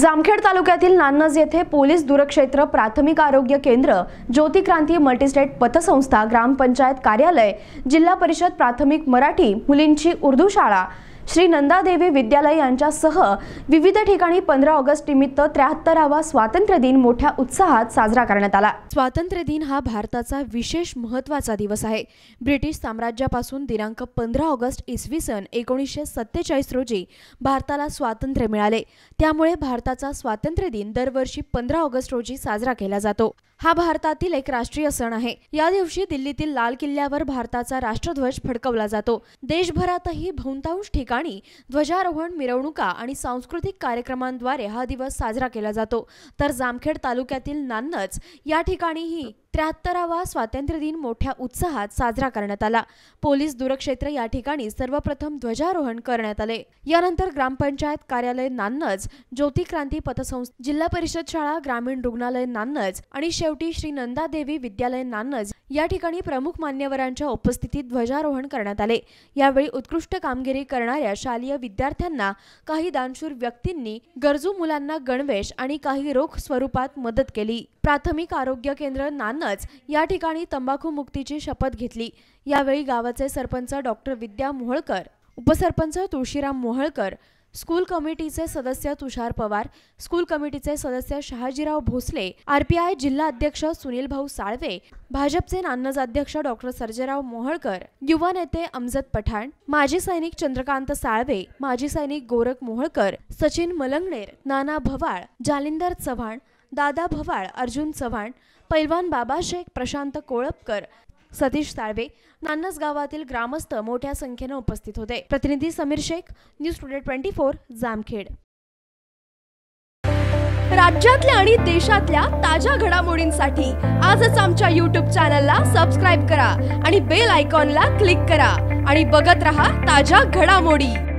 जामखेड तालुक्यातील नान्नज येथे पोलीस दूरक्षेत्र प्राथमिक आरोग्य केंद्र ज्योती क्रांती मल्टीस्टेट पतसंस्था ग्रामपंचायत कार्यालय जिल्हा परिषद प्राथमिक मराठी मुलींची उर्दू शाळा श्री नंदादेवी विद्यालय यांच्यासह विविध ठिकाणी पंधरा ऑगस्ट निमित्त त्र्याहत्तरावा स्वातंत्र्य दिन मोठ्या उत्साहात साजरा करण्यात आला स्वातंत्र्य दिन हा भारताचा विशेष महत्त्वाचा दिवस आहे ब्रिटिश साम्राज्यापासून दिनांक पंधरा ऑगस्ट इसवी सन एकोणीसशे सत्तेचाळीस रोजी भारताला स्वातंत्र्य मिळाले त्यामुळे भारताचा स्वातंत्र्य दिन दरवर्षी पंधरा ऑगस्ट रोजी साजरा केला जातो हा भारतातील एक राष्ट्रीय सण आहे या दिवशी दिल्लीतील लाल किल्ल्यावर भारताचा राष्ट्रध्वज फडकवला जातो देशभरातही बहुतांश ठिकाणी ठिकाणी ध्वजारोहण मिरवणुका आणि सांस्कृतिक कार्यक्रमांद्वारे हा दिवस साजरा केला जातो तर जामखेड तालुक्यातील नान्नच या ठिकाणीही त्र्याहत्तरावा स्वातंत्र्य दिन मोठ्या उत्साहात साजरा करण्यात आला पोलीस दूरक्षेत्र या ठिकाणी सर्वप्रथम ध्वजारोहण करण्यात आले यानंतर ग्रामपंचायत कार्यालय नान्नज ज्योती क्रांती पतसंस्था जिल्हा परिषद शाळा ग्रामीण रुग्णालय नान्नज आणि शेवटी श्री नंदादेवी विद्यालय नान्नज या ठिकाणी प्रमुख मान्यवरांच्या उपस्थितीत ध्वजारोहण करण्यात आले यावेळी उत्कृष्ट कामगिरी करणाऱ्या शालेय विद्यार्थ्यांना काही दानशूर व्यक्तींनी गरजू मुलांना गणवेश आणि काही रोख स्वरूपात मदत केली प्राथमिक आरोग्य केंद्र नानच या ठिकाणी तंबाखू मुक्तीची शपथ घेतली यावेळी गावाचे सरपंच डॉक्टर विद्या मोहळकर उपसरपंच तुळशीराम मोहळकर स्कूल कमिटीचे सदस्य तुषार पवार स्कूल कमिटीचे सदस्य शहाजीराव भोसले आरपीआय जिल्हा अध्यक्ष सुनील भाऊ साळवे भाजपचे अध्यक्ष डॉक्टर सर्जेराव मोहळकर युवा नेते अमजद पठाण माजी सैनिक चंद्रकांत साळवे माजी सैनिक गोरख मोहळकर सचिन मलंगणेर नाना भवाळ जालिंदर चव्हाण दादा भवाळ अर्जुन चव्हाण पैलवान बाबा शेख प्रशांत कोळपकर सतीश ताळवे नानस गावातील ग्रामस्थ मोठ्या संख्येने उपस्थित होते प्रतिनिधी Sameer Shaikh news today twenty four Jamkhed राज्यातल्या आणि देशातल्या ताज्या घडामोडींसाठी आजच आमच्या यूट्यूब चॅनलला सबस्क्राईब करा आणि बेल आयकॉनला क्लिक करा आणि बघत रहा ताज्या घडामोडी